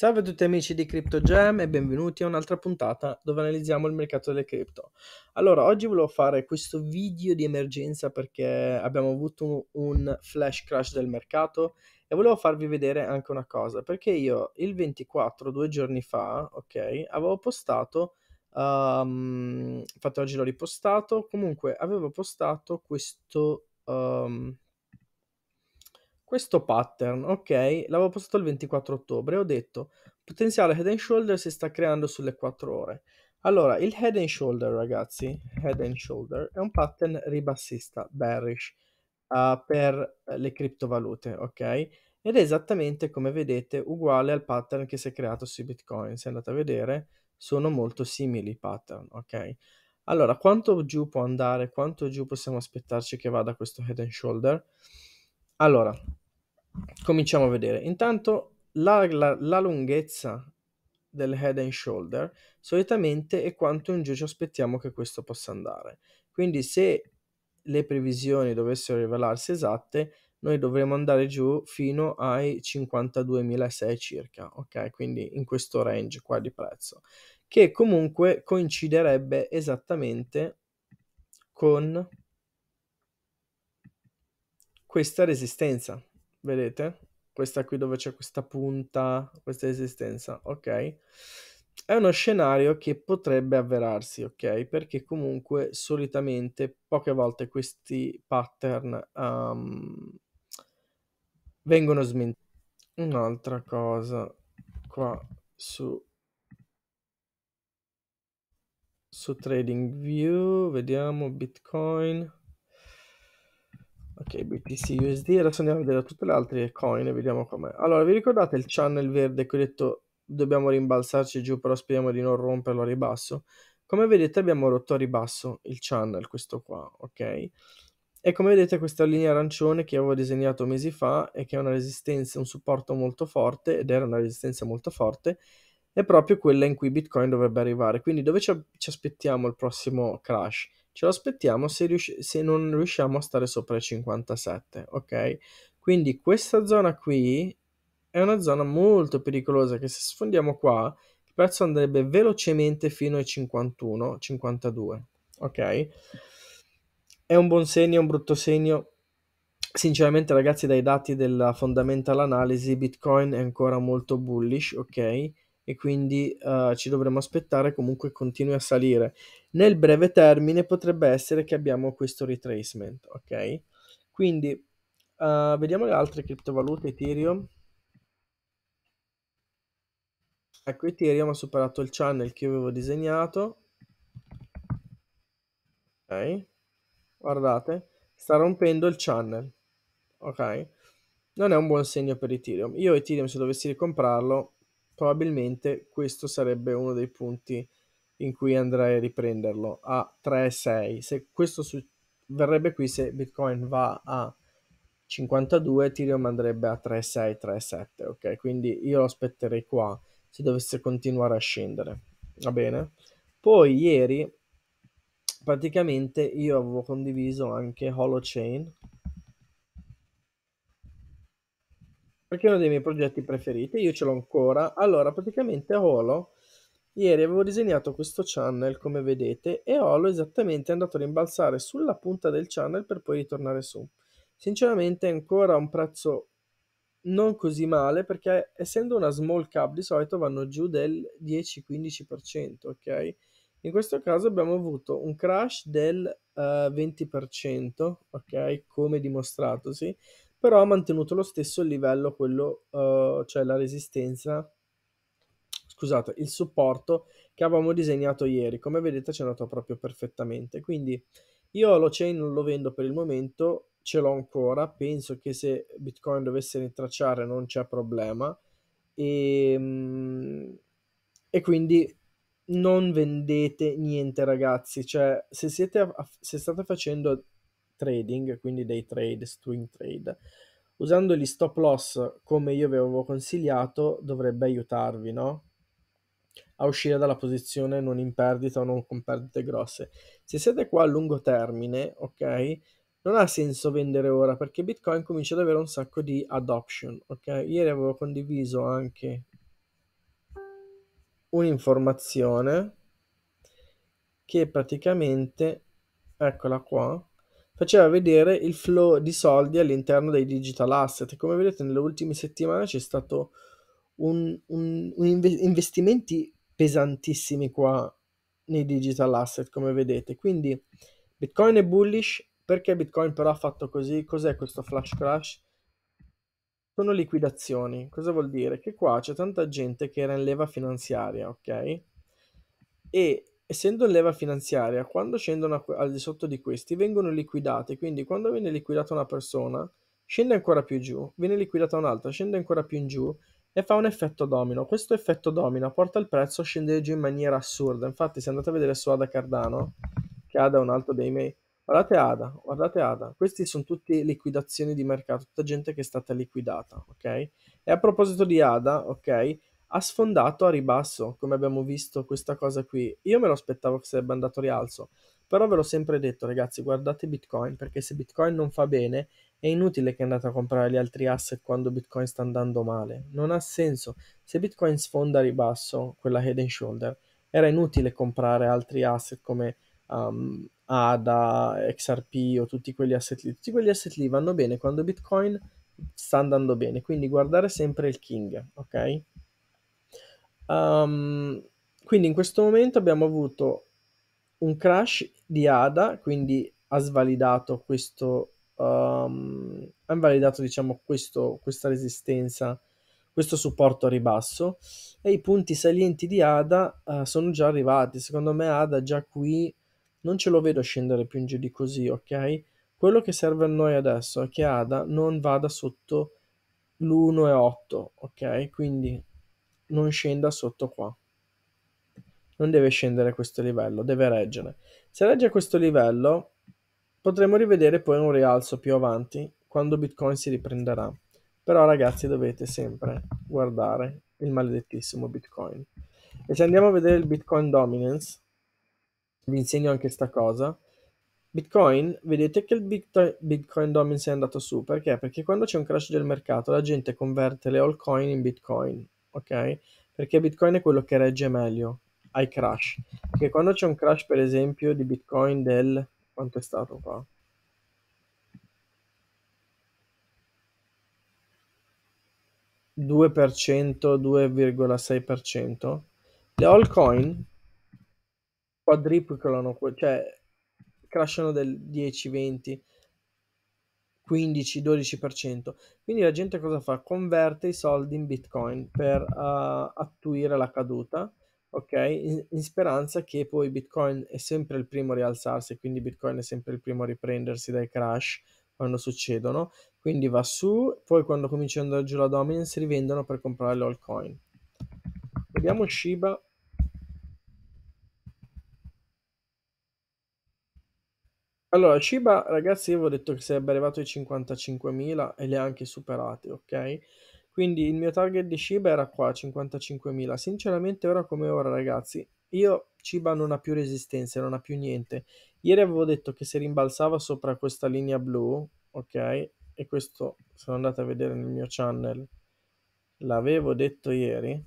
Salve a tutti amici di CryptoGem e benvenuti a un'altra puntata dove analizziamo il mercato delle cripto. Allora, oggi volevo fare questo video di emergenza perché abbiamo avuto un flash crash del mercato e volevo farvi vedere anche una cosa, perché io il 24, due giorni fa, ok, avevo postato, um, infatti oggi l'ho ripostato, comunque avevo postato questo... Um, questo pattern, ok, l'avevo postato il 24 ottobre e ho detto potenziale head and shoulder si sta creando sulle 4 ore. Allora, il head and shoulder, ragazzi, head and shoulder è un pattern ribassista, bearish, uh, per eh, le criptovalute, ok? Ed è esattamente come vedete uguale al pattern che si è creato sui Bitcoin. Se andate a vedere, sono molto simili i pattern, ok? Allora, quanto giù può andare? Quanto giù possiamo aspettarci che vada questo head and shoulder? Allora, cominciamo a vedere. Intanto la, la, la lunghezza del head and shoulder solitamente è quanto in giù ci aspettiamo che questo possa andare. Quindi se le previsioni dovessero rivelarsi esatte, noi dovremmo andare giù fino ai 52.600 circa, ok? Quindi in questo range qua di prezzo, che comunque coinciderebbe esattamente con questa resistenza, vedete? Questa qui dove c'è questa punta, questa esistenza, ok? È uno scenario che potrebbe avverarsi, ok? Perché comunque solitamente poche volte questi pattern um, vengono smentiti. Un'altra cosa qua su su TradingView, vediamo Bitcoin. Ok, BTC USD, adesso andiamo a vedere tutte le altre coin e vediamo com'è. Allora, vi ricordate il channel verde che ho detto dobbiamo rimbalzarci giù, però speriamo di non romperlo a ribasso? Come vedete abbiamo rotto a ribasso il channel, questo qua, ok? E come vedete questa linea arancione che avevo disegnato mesi fa e che è una resistenza, un supporto molto forte, ed era una resistenza molto forte, è proprio quella in cui Bitcoin dovrebbe arrivare. Quindi dove ci, ci aspettiamo il prossimo crash? ce lo aspettiamo se, riusci- se non riusciamo a stare sopra i 57, ok? Quindi questa zona qui è una zona molto pericolosa che se sfondiamo qua il prezzo andrebbe velocemente fino ai 51, 52, ok? È un buon segno, è un brutto segno. Sinceramente ragazzi dai dati della fondamental Analysis Bitcoin è ancora molto bullish, ok? e quindi eh, ci dovremmo aspettare comunque continui a salire. Nel breve termine potrebbe essere che abbiamo questo retracement, ok? Quindi eh, vediamo le altre criptovalute Ethereum. Ecco, Ethereum ha superato il channel che io avevo disegnato. Ok, guardate, sta rompendo il channel. Ok, non è un buon segno per Ethereum. Io Ethereum se dovessi ricomprarlo probabilmente questo sarebbe uno dei punti in cui andrei a riprenderlo a 3,6. Se questo su- verrebbe qui se Bitcoin va a 52, Ethereum andrebbe a 3,6, 3,7, ok? Quindi io lo aspetterei qua se dovesse continuare a scendere. Va bene? Poi ieri praticamente io avevo condiviso anche Holochain perché è uno dei miei progetti preferiti, io ce l'ho ancora. Allora, praticamente a Holo, ieri avevo disegnato questo channel, come vedete, e Holo esattamente è andato a rimbalzare sulla punta del channel per poi ritornare su. Sinceramente è ancora un prezzo non così male, perché essendo una small cap di solito vanno giù del 10-15%, ok? In questo caso abbiamo avuto un crash del uh, eh, 20%, ok? Come dimostratosi. Sì però ha mantenuto lo stesso livello, quello, uh, cioè la resistenza, scusate, il supporto che avevamo disegnato ieri. Come vedete c'è è andato proprio perfettamente. Quindi io lo chain non lo vendo per il momento, ce l'ho ancora, penso che se Bitcoin dovesse rintracciare non c'è problema. E, ehm, e quindi non vendete niente ragazzi, cioè se, siete, se state facendo trading, quindi dei trade, swing trade. Usando gli stop loss come io vi avevo consigliato dovrebbe aiutarvi no? a uscire dalla posizione non in perdita o non con perdite grosse. Se siete qua a lungo termine, ok? Non ha senso vendere ora perché Bitcoin comincia ad avere un sacco di adoption, ok? Ieri avevo condiviso anche un'informazione che praticamente, eccola qua, faceva vedere il flow di soldi all'interno dei digital asset. Come vedete nelle ultime settimane c'è stato un, un, un inve- investimenti pesantissimi qua nei digital asset, come vedete. Quindi Bitcoin è bullish, perché Bitcoin però ha fatto così? Cos'è questo flash crash? Sono liquidazioni. Cosa vuol dire? Che qua c'è tanta gente che era in leva finanziaria, ok? E essendo in leva finanziaria, quando scendono al di sotto di questi vengono liquidate, quindi quando viene liquidata una persona scende ancora più giù, viene liquidata un'altra, scende ancora più in giù e fa un effetto domino. Questo effetto domino porta il prezzo a scendere giù in maniera assurda. Infatti se andate a vedere su Ada Cardano, che Ada è un altro dei miei, guardate Ada, guardate Ada, questi sono tutti liquidazioni di mercato, tutta gente che è stata liquidata, ok? E a proposito di Ada, ok? ha sfondato a ribasso, come abbiamo visto questa cosa qui. Io me lo aspettavo che sarebbe andato a rialzo, però ve l'ho sempre detto ragazzi, guardate Bitcoin, perché se Bitcoin non fa bene è inutile che andate a comprare gli altri asset quando Bitcoin sta andando male. Non ha senso. Se Bitcoin sfonda a ribasso, quella head and shoulder, era inutile comprare altri asset come um, ADA, XRP o tutti quegli asset lì. Tutti quegli asset lì vanno bene quando Bitcoin sta andando bene. Quindi guardare sempre il King, ok? Um, quindi in questo momento abbiamo avuto un crash di ADA, quindi ha svalidato questo, um, ha invalidato diciamo questo, questa resistenza, questo supporto a ribasso e i punti salienti di ADA uh, eh, sono già arrivati. Secondo me ADA già qui non ce lo vedo scendere più in giù di così, ok? Quello che serve a noi adesso è che ADA non vada sotto l'1,8, ok? Quindi non scenda sotto qua. Non deve scendere a questo livello, deve reggere. Se regge a questo livello, potremo rivedere poi un rialzo più avanti, quando Bitcoin si riprenderà. Però ragazzi dovete sempre guardare il maledettissimo Bitcoin. E se andiamo a vedere il Bitcoin Dominance, vi insegno anche questa cosa. Bitcoin, vedete che il Bitcoin, Bitcoin Dominance è andato su, perché? Perché quando c'è un crash del mercato la gente converte le altcoin in Bitcoin ok? Perché Bitcoin è quello che regge meglio ai crash. Che quando c'è un crash, per esempio, di Bitcoin del quanto è stato qua? ...2%, 2,6%... ...le altcoin... ...quadruplicano, cioè... ...crashano del 10, 20 15-12%. Quindi la gente cosa fa? Converte i soldi in Bitcoin per uh, attuire la caduta, ok? In, in, speranza che poi Bitcoin è sempre il primo a rialzarsi, quindi Bitcoin è sempre il primo a riprendersi dai crash quando succedono. Quindi va su, poi quando comincia ad andare giù la dominance rivendono per comprare l'altcoin. Vediamo Shiba Allora, Shiba, ragazzi, io avevo detto che sarebbe arrivato ai 55.000 e li ha anche superati, ok? Quindi il mio target di Shiba era qua, 55.000. Sinceramente, ora come ora, ragazzi, io Shiba non ha più resistenze, non ha più niente. Ieri avevo detto che si rimbalzava sopra questa linea blu, ok? E questo, se andate a vedere nel mio channel, l'avevo detto ieri.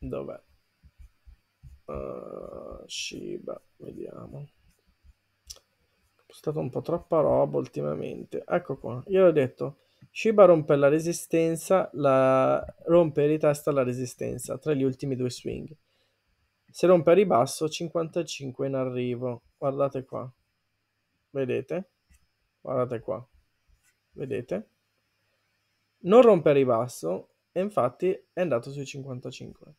Dov'è? Uh Shiba, vediamo. È stato un po' troppa roba ultimamente. Ecco qua, io l'ho detto. Shiba rompe la resistenza, la... rompe e ritesta la resistenza tra gli ultimi due swing. Se rompe a ribasso, 55 in arrivo. Guardate qua. Vedete? Guardate qua. Vedete? Non rompe a ribasso e infatti è andato sui 55.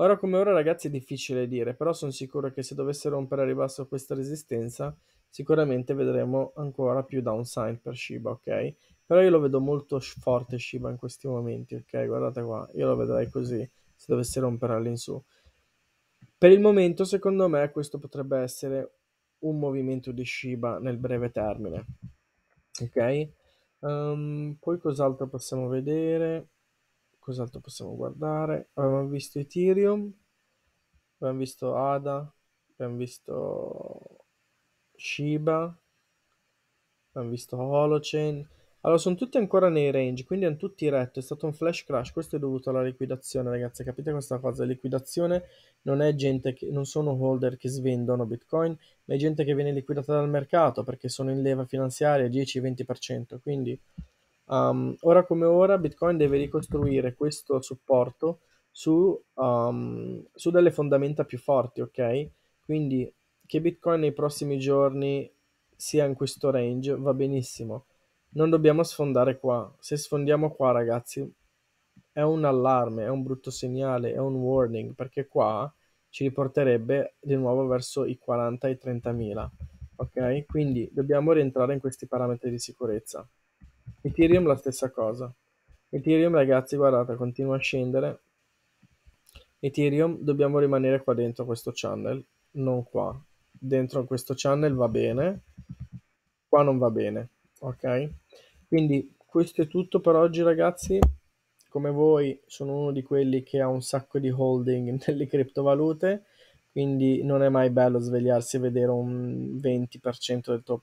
Ora come ora ragazzi è difficile dire, però sono sicuro che se dovesse rompere a ribasso questa resistenza, sicuramente vedremo ancora più downside per Shiba, ok? Però io lo vedo molto forte Shiba in questi momenti, ok? Guardate qua, io lo vedrei così se dovesse rompere all'insù. Per il momento, secondo me, questo potrebbe essere un movimento di Shiba nel breve termine, ok? Um, poi cos'altro possiamo vedere? Cos'altro possiamo guardare? Abbiamo visto Ethereum, abbiamo visto ADA, abbiamo visto Shiba, abbiamo visto Holochain. Allora, sono tutti ancora nei range, quindi hanno tutti retto. È stato un flash crash. Questo è dovuto alla liquidazione, ragazzi. Capite questa cosa? liquidazione non è gente che non sono holder che svendono Bitcoin, ma è gente che viene liquidata dal mercato perché sono in leva finanziaria 10-20%. Quindi Um, ora come ora Bitcoin deve ricostruire questo supporto su, um, su delle fondamenta più forti, ok? Quindi che Bitcoin nei prossimi giorni sia in questo range va benissimo. Non dobbiamo sfondare qua. Se sfondiamo qua, ragazzi, è un allarme, è un brutto segnale, è un warning, perché qua ci riporterebbe di nuovo verso i 40 e i 30 mila. Ok? Quindi dobbiamo rientrare in questi parametri di sicurezza. Ethereum la stessa cosa. Ethereum ragazzi guardate continua a scendere. Ethereum dobbiamo rimanere qua dentro questo channel, non qua. Dentro questo channel va bene, qua non va bene, ok? Quindi questo è tutto per oggi ragazzi. Come voi sono uno di quelli che ha un sacco di holding nelle criptovalute quindi non è mai bello svegliarsi e vedere un 20% del tuo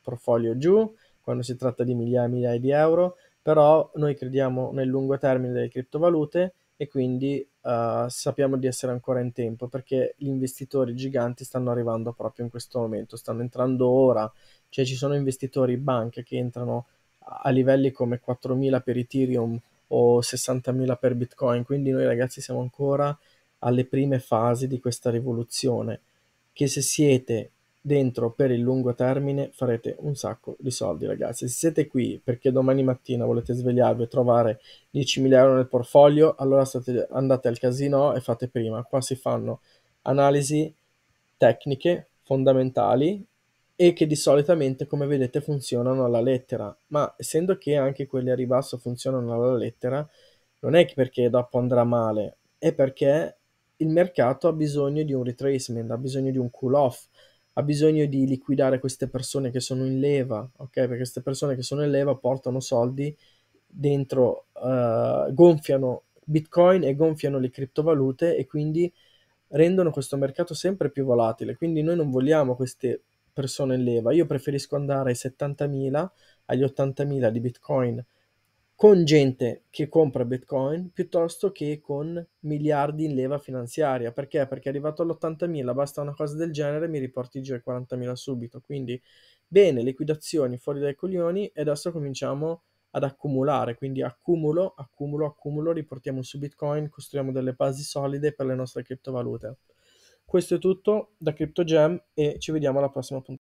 portfolio giù quando si tratta di migliaia e migliaia di euro, però noi crediamo nel lungo termine delle criptovalute e quindi uh, sappiamo di essere ancora in tempo perché gli investitori giganti stanno arrivando proprio in questo momento, stanno entrando ora, cioè ci sono investitori banche che entrano a livelli come 4.000 per Ethereum o 60.000 per Bitcoin, quindi noi ragazzi siamo ancora alle prime fasi di questa rivoluzione che se siete dentro per il lungo termine farete un sacco di soldi ragazzi se siete qui perché domani mattina volete svegliarvi e trovare 10.000 euro nel portfolio allora state, andate al casino e fate prima qua si fanno analisi tecniche fondamentali e che di solitamente come vedete funzionano alla lettera ma essendo che anche quelli a ribasso funzionano alla lettera non è perché dopo andrà male è perché il mercato ha bisogno di un retracement ha bisogno di un cool off ha bisogno di liquidare queste persone che sono in leva, ok? Perché queste persone che sono in leva portano soldi dentro, uh, gonfiano Bitcoin e gonfiano le criptovalute e quindi rendono questo mercato sempre più volatile. Quindi noi non vogliamo queste persone in leva. Io preferisco andare ai 70.000, agli 80.000 di Bitcoin con gente che compra Bitcoin piuttosto che con miliardi in leva finanziaria. Perché? Perché arrivato all'80.000, basta una cosa del genere, mi riporti giù ai 40.000 subito. Quindi, bene, liquidazioni fuori dai coglioni e adesso cominciamo ad accumulare. Quindi accumulo, accumulo, accumulo, riportiamo su Bitcoin, costruiamo delle basi solide per le nostre criptovalute. Questo è tutto da CryptoGem e ci vediamo alla prossima puntata.